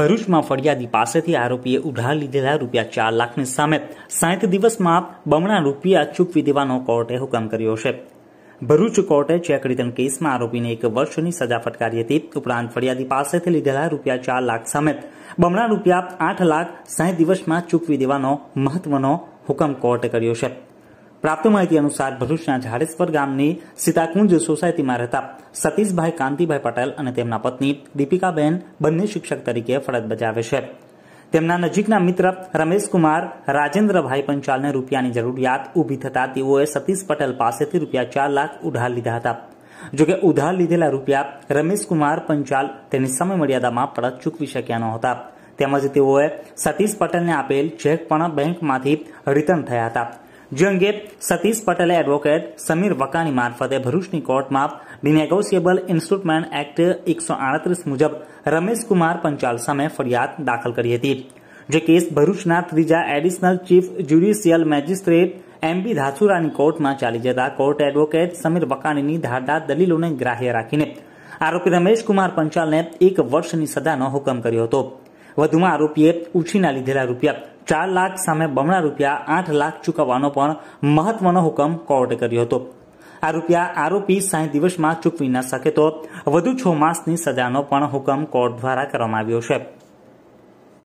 ભરૂચમાં ફરિયાદી પાસેથી આરોપીએ ઉધાર લીધેલા રૂપિયા ચાર લાખની સામે સાહીઠ દિવસમાં બમણા રૂપિયા ચૂકવી દેવાનો કોર્ટે હુકમ કર્યો છે ભરૂચ કોર્ટે ચેક રિટર્ન કેસમાં આરોપીને એક વર્ષની સજા ફટકારી હતી ઉપરાંત ફરિયાદી પાસેથી લીધેલા રૂપિયા ચાર લાખ સામે બમણા રૂપિયા આઠ લાખ સાહીઠ દિવસમાં ચૂકવી દેવાનો મહત્વનો હુકમ કોર્ટે કર્યો છે પ્રાપ્ત માહિતી અનુસાર ભરૂચના ઝાડેશ્વર ગામની સીતાકુંજ સોસાયટીમાં રહેતા સતીશભાઈ કાંતિભાઈ પટેલ અને તેમના પત્ની દીપિકાબેન બંને શિક્ષક તરીકે ફરજ બજાવે છે તેમના નજીકના મિત્ર રમેશકુમાર રાજેન્દ્રભાઈ પંચાલને રૂપિયાની જરૂરિયાત ઊભી થતા તેઓએ સતીશ પટેલ પાસેથી રૂપિયા ચાર લાખ ઉધાર લીધા હતા જોકે ઉધાર લીધેલા રૂપિયા રમેશકુમાર પંચાલ તેની સમય મર્યાદામાં પરત ચૂકવી શક્યા નહોતા તેમજ તેઓએ સતીશ પટેલને આપેલ ચેક પણ બેંકમાંથી રિટર્ન થયા હતા જે અંગે સતીશ પટેલે એડવોકેટ સમીર વકાની મારફતે ભરૂચની કોર્ટમાં ડિનેગોશિયેબલ ઇન્સ્ટ્રુટમેન્ટ એક્ટ એકસો આડત્રીસ મુજબ રમેશ કુમાર પંચાલ સામે ફરિયાદ દાખલ કરી હતી જે કેસ ભરૂચના ત્રીજા additional chief judicial magistrate M B ધાસુરાની કોર્ટમાં ચાલી જતા કોર્ટ એડવોકેટ સમીર વકાણીની ધારદાર દલીલોને ગ્રાહ્ય રાખીને આરોપી રમેશ કુમાર પંચાલને એક વર્ષની સજાનો હુકમ કર્યો હતો વધુમાં આરોપીએ ઉછીના લીધેલા રૂપિયા ચાર લાખ સામે બમણા રૂપિયા આઠ લાખ ચૂકવવાનો પણ મહત્વનો હુકમ કોર્ટે કર્યો હતો આ રૂપિયા આરોપી સાહીઠ દિવસમાં ચૂકવી ન શકે તો વધુ છ માસની સજાનો પણ હુકમ કોર્ટ દ્વારા કરવામાં આવ્યો છે